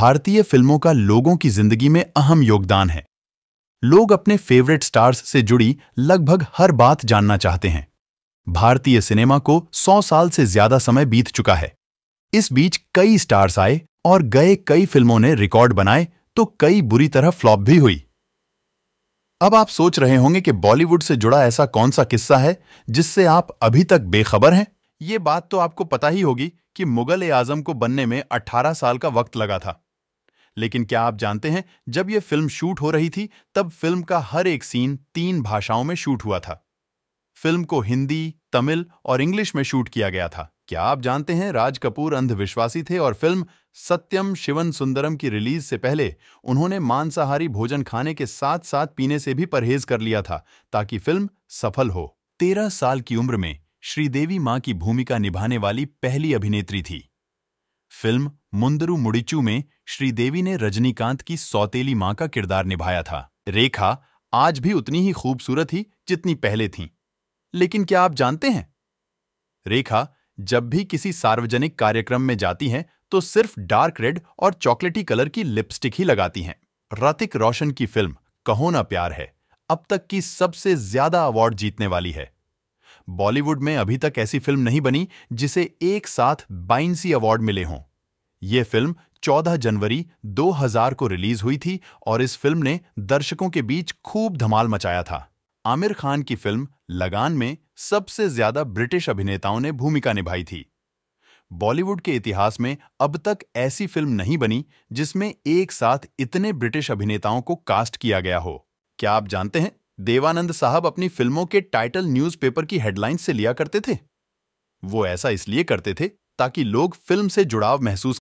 भारतीय फिल्मों का लोगों की जिंदगी में अहम योगदान है लोग अपने फेवरेट स्टार्स से जुड़ी लगभग हर बात जानना चाहते हैं भारतीय सिनेमा को 100 साल से ज्यादा समय बीत चुका है इस बीच कई स्टार्स आए और गए कई फिल्मों ने रिकॉर्ड बनाए तो कई बुरी तरह फ्लॉप भी हुई अब आप सोच रहे होंगे कि बॉलीवुड से जुड़ा ऐसा कौन सा किस्सा है जिससे आप अभी तक बेखबर हैं ये बात तो आपको पता ही होगी कि मुगल ए आजम को बनने में 18 साल का वक्त लगा था लेकिन क्या आप जानते हैं जब यह फिल्म शूट हो रही थी तब फिल्म का हर एक सीन तीन भाषाओं में शूट हुआ था फिल्म को हिंदी तमिल और इंग्लिश में शूट किया गया था क्या आप जानते हैं राज कपूर अंधविश्वासी थे और फिल्म सत्यम शिवन सुंदरम की रिलीज से पहले उन्होंने मांसाहारी भोजन खाने के साथ साथ पीने से भी परहेज कर लिया था ताकि फिल्म सफल हो तेरह साल की उम्र में श्रीदेवी मां की भूमिका निभाने वाली पहली अभिनेत्री थी फिल्म मुंदरू मुड़िचू में श्रीदेवी ने रजनीकांत की सौतेली मां का किरदार निभाया था रेखा आज भी उतनी ही खूबसूरत ही जितनी पहले थी लेकिन क्या आप जानते हैं रेखा जब भी किसी सार्वजनिक कार्यक्रम में जाती हैं तो सिर्फ डार्क रेड और चॉकलेटी कलर की लिपस्टिक ही लगाती हैं रतिक रोशन की फिल्म कहो ना प्यार है अब तक की सबसे ज्यादा अवार्ड जीतने वाली है बॉलीवुड में अभी तक ऐसी फिल्म नहीं बनी जिसे एक साथ बाइंसी अवार्ड मिले हों यह फिल्म 14 जनवरी 2000 को रिलीज हुई थी और इस फिल्म ने दर्शकों के बीच खूब धमाल मचाया था आमिर खान की फिल्म लगान में सबसे ज्यादा ब्रिटिश अभिनेताओं ने भूमिका निभाई थी बॉलीवुड के इतिहास में अब तक ऐसी फिल्म नहीं बनी जिसमें एक साथ इतने ब्रिटिश अभिनेताओं को कास्ट किया गया हो क्या आप जानते हैं देवानंद साहब अपनी फिल्मों के टाइटल न्यूज़पेपर की हेडलाइन से लिया करते थे वो ऐसा इसलिए करते थे ताकि लोग फिल्म से जुड़ाव महसूस